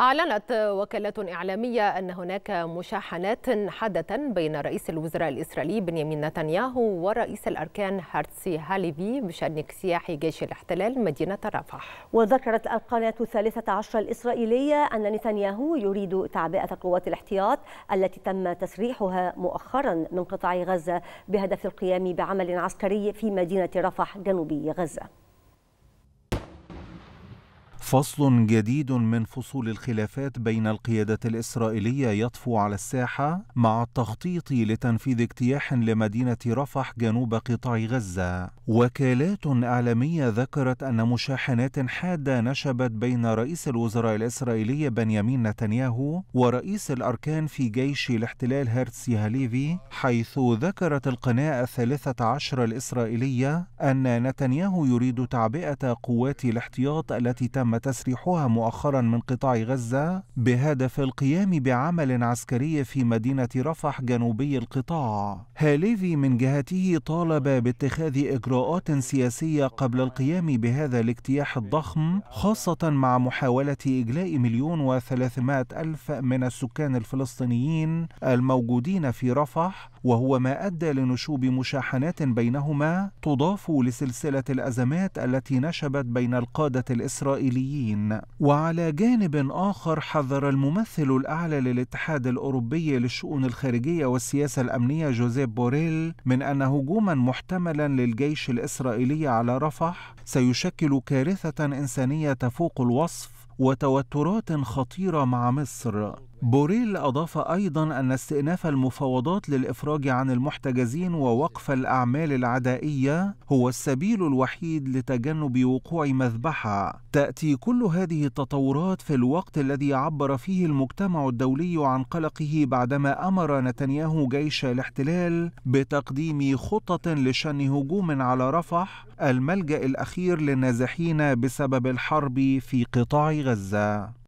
أعلنت وكالة إعلامية أن هناك مشاحنات حدثا بين رئيس الوزراء الإسرائيلي بنيامين نتنياهو ورئيس الأركان هارتسي هاليفي بشأن اجتياح جيش الاحتلال مدينة رفح وذكرت القناة الثالثة عشر الإسرائيلية أن نتنياهو يريد تعبئة قوات الاحتياط التي تم تسريحها مؤخرا من قطاع غزة بهدف القيام بعمل عسكري في مدينة رفح جنوبي غزة فصل جديد من فصول الخلافات بين القيادة الإسرائيلية يطفو على الساحة مع التخطيط لتنفيذ اجتياح لمدينة رفح جنوب قطاع غزة. وكالات إعلامية ذكرت أن مشاحنات حادة نشبت بين رئيس الوزراء الإسرائيلي بنيامين نتنياهو ورئيس الأركان في جيش الاحتلال هيرتسي هاليفي حيث ذكرت القناة الثالثة عشر الإسرائيلية أن نتنياهو يريد تعبئة قوات الاحتياط التي تمت تسريحها مؤخرا من قطاع غزة بهدف القيام بعمل عسكري في مدينة رفح جنوبي القطاع هاليفي من جهته طالب باتخاذ إجراءات سياسية قبل القيام بهذا الاجتياح الضخم خاصة مع محاولة إجلاء مليون وثلاثمائة ألف من السكان الفلسطينيين الموجودين في رفح وهو ما أدى لنشوب مشاحنات بينهما تضاف لسلسلة الأزمات التي نشبت بين القادة الإسرائيليين الأوروبيين وعلى جانب آخر حذر الممثل الأعلى للاتحاد الأوروبي للشؤون الخارجية والسياسة الأمنية جوزيف بوريل من أن هجوما محتملا للجيش الإسرائيلي على رفح سيشكل كارثة إنسانية تفوق الوصف وتوترات خطيرة مع مصر بوريل أضاف أيضا أن استئناف المفاوضات للإفراج عن المحتجزين ووقف الأعمال العدائية هو السبيل الوحيد لتجنب وقوع مذبحة. تأتي كل هذه التطورات في الوقت الذي عبر فيه المجتمع الدولي عن قلقه بعدما أمر نتنياهو جيش الاحتلال بتقديم خطة لشن هجوم على رفح الملجأ الأخير للنازحين بسبب الحرب في قطاع غزة.